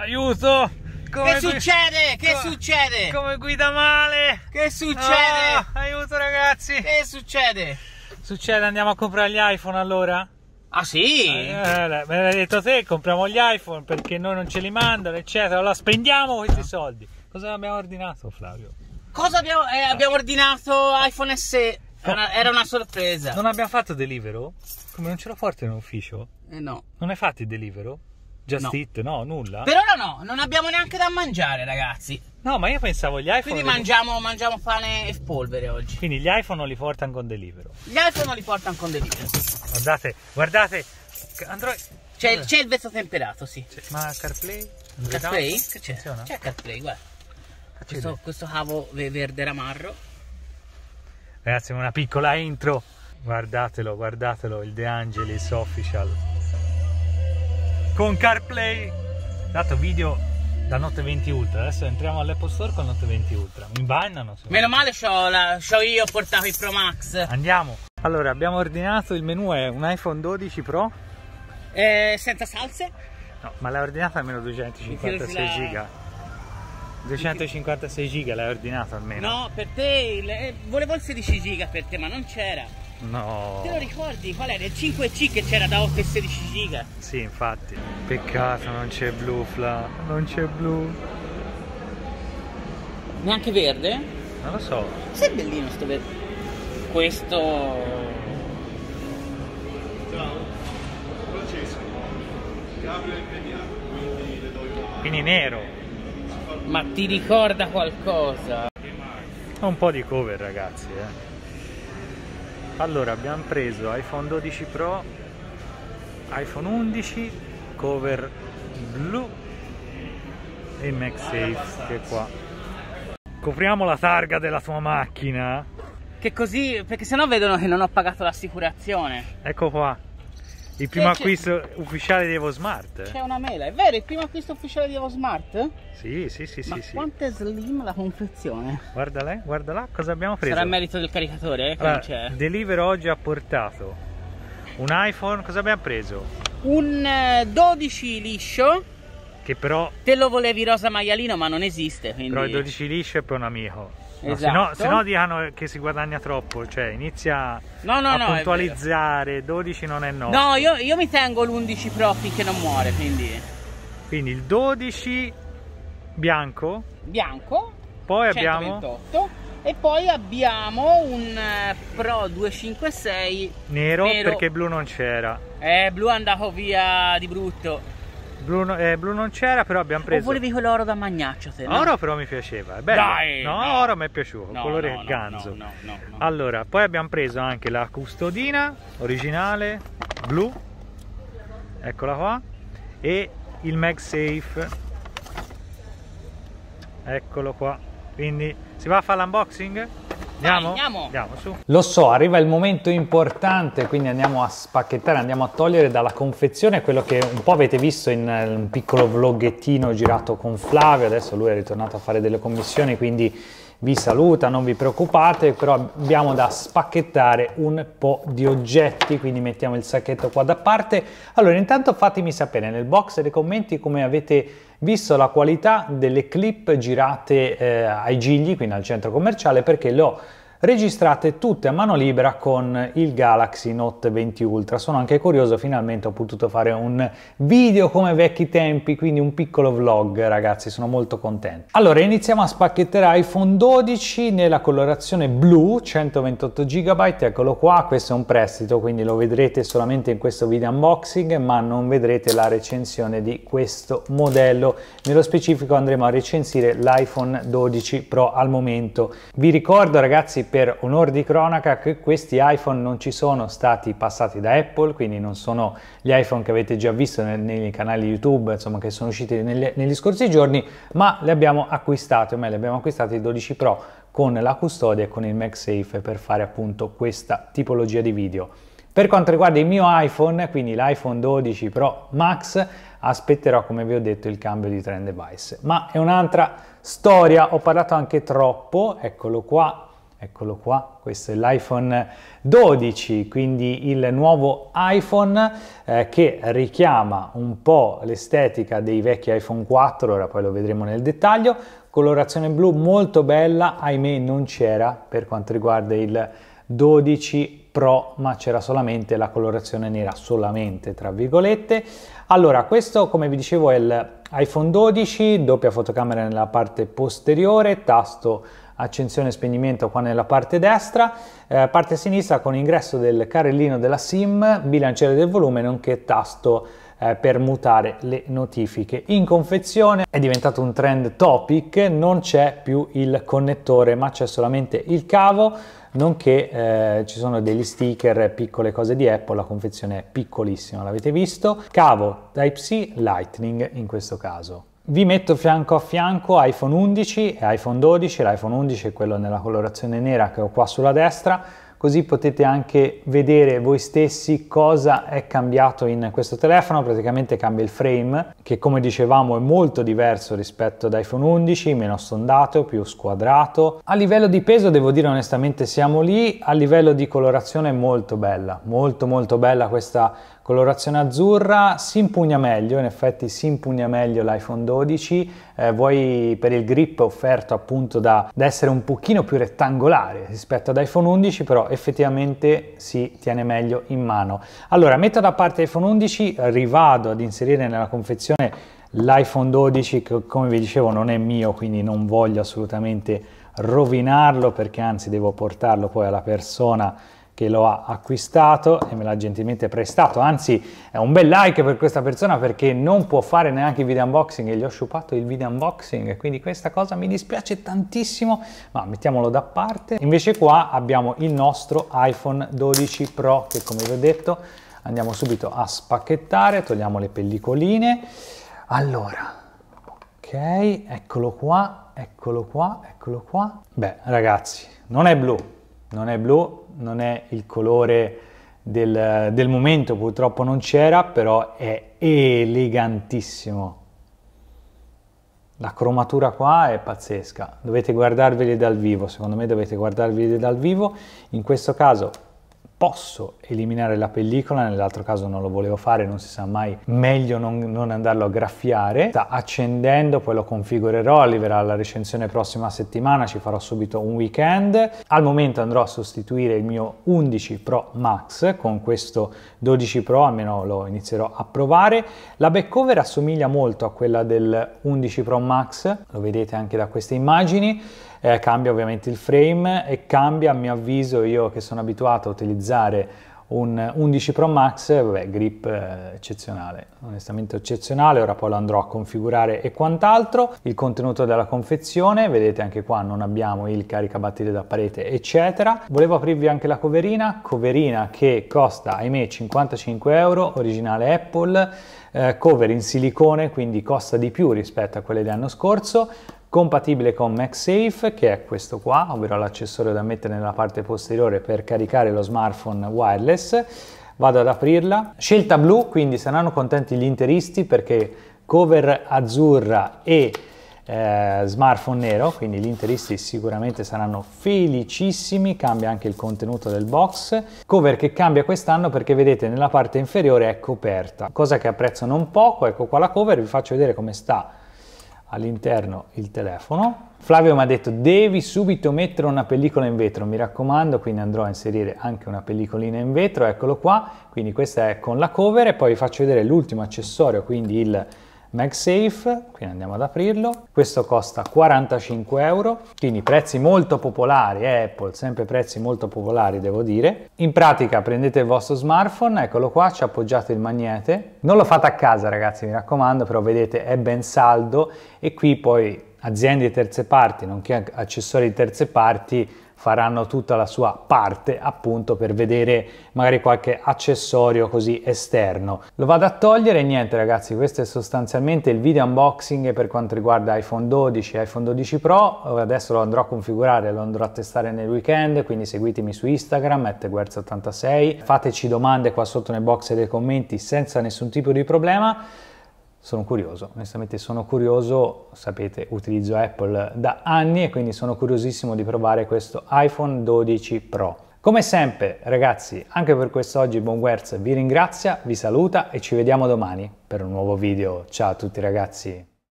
Aiuto! Come che succede? Che come, succede? Come guida male? Che succede? Oh, aiuto ragazzi! Che succede? Succede, andiamo a comprare gli iPhone allora? Ah sì? Eh, me l'hai detto te, compriamo gli iPhone perché noi non ce li mandano, eccetera. Allora spendiamo questi soldi. Cosa abbiamo ordinato, Flavio? Cosa abbiamo, eh, abbiamo ordinato iPhone S? Una, era una sorpresa. Non abbiamo fatto delivery? Come non ce lo portano in ufficio? Eh no. Non hai fatto il delivery? Just no. Eat, no, nulla. Per ora no, non abbiamo neanche da mangiare, ragazzi. No, ma io pensavo gli iPhone. Quindi mangiamo, li... mangiamo pane e polvere oggi. Quindi gli iPhone non li portano con delivero. Gli iPhone non li portano con delivero. Guardate, guardate. Andrò... C'è, allora. il vetro temperato, sì. Ma CarPlay? CarPlay? Che c'è? C'è CarPlay, guarda. Questo, questo, cavo verde ramarro. Ragazzi, una piccola intro. Guardatelo, guardatelo, il De Angelis Official con CarPlay dato video da Note 20 Ultra adesso entriamo all'Apple Store con Note 20 Ultra mi bannano meno male c'ho, io portato il Pro Max andiamo allora abbiamo ordinato il menu è un iPhone 12 Pro eh, senza salse no ma l'hai ordinato almeno 256 la... giga 256 giga l'hai ordinato almeno no per te il... Eh, volevo il 16 giga per te ma non c'era No. Te lo ricordi qual era? Il 5C che c'era da 8 e 16 giga. Sì, infatti. Peccato, non c'è blu, Fla. Non c'è blu. Neanche verde? Non lo so. Sei bellino sto verde. Questo... Ciao, Francesco. Gabriel impegnato, quindi le do io Quindi nero. Ma ti ricorda qualcosa? Ho un po' di cover, ragazzi, eh allora abbiamo preso iPhone 12 Pro iPhone 11 cover blu e MagSafe che è qua copriamo la targa della tua macchina che così perché sennò vedono che non ho pagato l'assicurazione ecco qua il primo acquisto ufficiale di Evo Smart? Eh? C'è una mela, è vero, il primo acquisto ufficiale di Evo Smart? Sì, sì, sì, Ma sì. quanto è slim la confezione? Guarda lei, guarda là, cosa abbiamo preso? Sarà merito del caricatore eh, che non c'è. Delivero oggi ha portato un iPhone, cosa abbiamo preso? Un 12 eh, liscio. Che però... Te lo volevi rosa maialino ma non esiste, quindi... Però il 12 liscio è per un amico. Esatto. Se no dicono che si guadagna troppo, cioè inizia no, no, a no, puntualizzare, 12 non è 9. No, io, io mi tengo l'11 Pro finché non muore, quindi... Quindi il 12 bianco. Bianco. Poi 128, abbiamo... E poi abbiamo un eh, Pro 256 nero, nero. perché blu non c'era. Eh, blu è andato via di brutto. Blu, eh, blu non c'era, però abbiamo preso. O volevi quell'oro da magnaccio? Te, no? Oro però mi piaceva. È bello. Dai, no, no, oro mi è piaciuto. No, colore no, ganzo. Allora, poi abbiamo preso anche la custodina originale blu. Eccola qua. E il MagSafe. Eccolo qua. Quindi si va a fare l'unboxing? Andiamo? Andiamo. andiamo Lo so, arriva il momento importante, quindi andiamo a spacchettare, andiamo a togliere dalla confezione quello che un po' avete visto in eh, un piccolo vloggettino girato con Flavio, adesso lui è ritornato a fare delle commissioni, quindi vi saluta, non vi preoccupate, però abbiamo da spacchettare un po' di oggetti, quindi mettiamo il sacchetto qua da parte. Allora, intanto fatemi sapere nel box dei commenti come avete visto la qualità delle clip girate eh, ai Gigli, quindi al centro commerciale, perché l'ho registrate tutte a mano libera con il Galaxy Note 20 Ultra. Sono anche curioso, finalmente ho potuto fare un video come vecchi tempi, quindi un piccolo vlog ragazzi, sono molto contento. Allora iniziamo a spacchettare iPhone 12 nella colorazione blu, 128 GB, eccolo qua, questo è un prestito, quindi lo vedrete solamente in questo video unboxing, ma non vedrete la recensione di questo modello. Nello specifico andremo a recensire l'iPhone 12 Pro al momento. Vi ricordo ragazzi per onor di cronaca che questi iPhone non ci sono stati passati da Apple, quindi non sono gli iPhone che avete già visto nei, nei canali YouTube, insomma, che sono usciti negli, negli scorsi giorni, ma li abbiamo acquistati, o meglio, abbiamo acquistato i 12 Pro con la custodia e con il MagSafe per fare appunto questa tipologia di video. Per quanto riguarda il mio iPhone, quindi l'iPhone 12 Pro Max, aspetterò come vi ho detto il cambio di trend device. Ma è un'altra storia, ho parlato anche troppo, eccolo qua, Eccolo qua, questo è l'iPhone 12, quindi il nuovo iPhone eh, che richiama un po' l'estetica dei vecchi iPhone 4, ora poi lo vedremo nel dettaglio, colorazione blu molto bella, ahimè non c'era per quanto riguarda il 12 Pro, ma c'era solamente la colorazione nera, solamente tra virgolette. Allora, questo come vi dicevo è l'iPhone 12, doppia fotocamera nella parte posteriore, tasto accensione e spegnimento qua nella parte destra, eh, parte sinistra con ingresso del carrellino della SIM, bilanciere del volume nonché tasto eh, per mutare le notifiche. In confezione è diventato un trend topic, non c'è più il connettore ma c'è solamente il cavo, nonché eh, ci sono degli sticker, piccole cose di Apple, la confezione è piccolissima, l'avete visto, cavo Type-C Lightning in questo caso vi metto fianco a fianco iPhone 11 e iPhone 12, l'iPhone 11 è quello nella colorazione nera che ho qua sulla destra, così potete anche vedere voi stessi cosa è cambiato in questo telefono, praticamente cambia il frame che come dicevamo è molto diverso rispetto ad iPhone 11, meno sondato, più squadrato. A livello di peso devo dire onestamente siamo lì, a livello di colorazione è molto bella, molto molto bella questa colorazione azzurra si impugna meglio, in effetti si impugna meglio l'iPhone 12, eh, vuoi per il grip offerto appunto da, da, essere un pochino più rettangolare rispetto ad iPhone 11, però effettivamente si tiene meglio in mano. Allora, metto da parte iPhone 11, rivado ad inserire nella confezione l'iPhone 12 che come vi dicevo non è mio, quindi non voglio assolutamente rovinarlo perché anzi devo portarlo poi alla persona che lo ha acquistato e me l'ha gentilmente prestato, anzi è un bel like per questa persona perché non può fare neanche il video unboxing e gli ho sciupato il video unboxing, quindi questa cosa mi dispiace tantissimo, ma mettiamolo da parte. Invece qua abbiamo il nostro iPhone 12 Pro che come vi ho detto andiamo subito a spacchettare, togliamo le pellicoline. Allora, ok, eccolo qua, eccolo qua, eccolo qua. Beh ragazzi, non è blu, non è blu, non è il colore del, del momento, purtroppo non c'era, però è elegantissimo. La cromatura qua è pazzesca, dovete guardarveli dal vivo, secondo me dovete guardarveli dal vivo, in questo caso posso eliminare la pellicola, nell'altro caso non lo volevo fare, non si sa mai, meglio non, non andarlo a graffiare. Sta accendendo, poi lo configurerò, arriverà la recensione prossima settimana, ci farò subito un weekend. Al momento andrò a sostituire il mio 11 Pro Max con questo 12 Pro, almeno lo inizierò a provare. La back cover assomiglia molto a quella del 11 Pro Max, lo vedete anche da queste immagini eh, cambia ovviamente il frame e cambia a mio avviso io che sono abituato a utilizzare un 11 Pro Max, vabbè, grip eh, eccezionale, onestamente eccezionale, ora poi lo andrò a configurare e quant'altro. Il contenuto della confezione, vedete anche qua non abbiamo il caricabattite da parete, eccetera. Volevo aprirvi anche la coverina, coverina che costa ahimè 55 euro, originale Apple, eh, cover in silicone, quindi costa di più rispetto a quelle dell'anno scorso compatibile con MagSafe che è questo qua, ovvero l'accessorio da mettere nella parte posteriore per caricare lo smartphone wireless. Vado ad aprirla. Scelta blu, quindi saranno contenti gli interisti perché cover azzurra e eh, smartphone nero, quindi gli interisti sicuramente saranno felicissimi, cambia anche il contenuto del box. Cover che cambia quest'anno perché vedete nella parte inferiore è coperta, cosa che apprezzo non poco, ecco qua la cover, vi faccio vedere come sta all'interno il telefono. Flavio mi ha detto devi subito mettere una pellicola in vetro, mi raccomando, quindi andrò a inserire anche una pellicolina in vetro, eccolo qua, quindi questa è con la cover e poi vi faccio vedere l'ultimo accessorio, quindi il MagSafe, quindi andiamo ad aprirlo, questo costa 45 euro, quindi prezzi molto popolari, eh, Apple, sempre prezzi molto popolari devo dire. In pratica prendete il vostro smartphone, eccolo qua, ci appoggiate il magnete, non lo fate a casa ragazzi mi raccomando, però vedete è ben saldo e qui poi aziende di terze parti, nonché accessori di terze parti faranno tutta la sua parte appunto per vedere magari qualche accessorio così esterno lo vado a togliere e niente ragazzi questo è sostanzialmente il video unboxing per quanto riguarda iPhone 12 e iPhone 12 Pro adesso lo andrò a configurare lo andrò a testare nel weekend quindi seguitemi su Instagram at 86 fateci domande qua sotto nei box dei commenti senza nessun tipo di problema sono curioso, onestamente sono curioso, sapete, utilizzo Apple da anni e quindi sono curiosissimo di provare questo iPhone 12 Pro. Come sempre, ragazzi, anche per quest'oggi BonWerz vi ringrazia, vi saluta e ci vediamo domani per un nuovo video. Ciao a tutti ragazzi!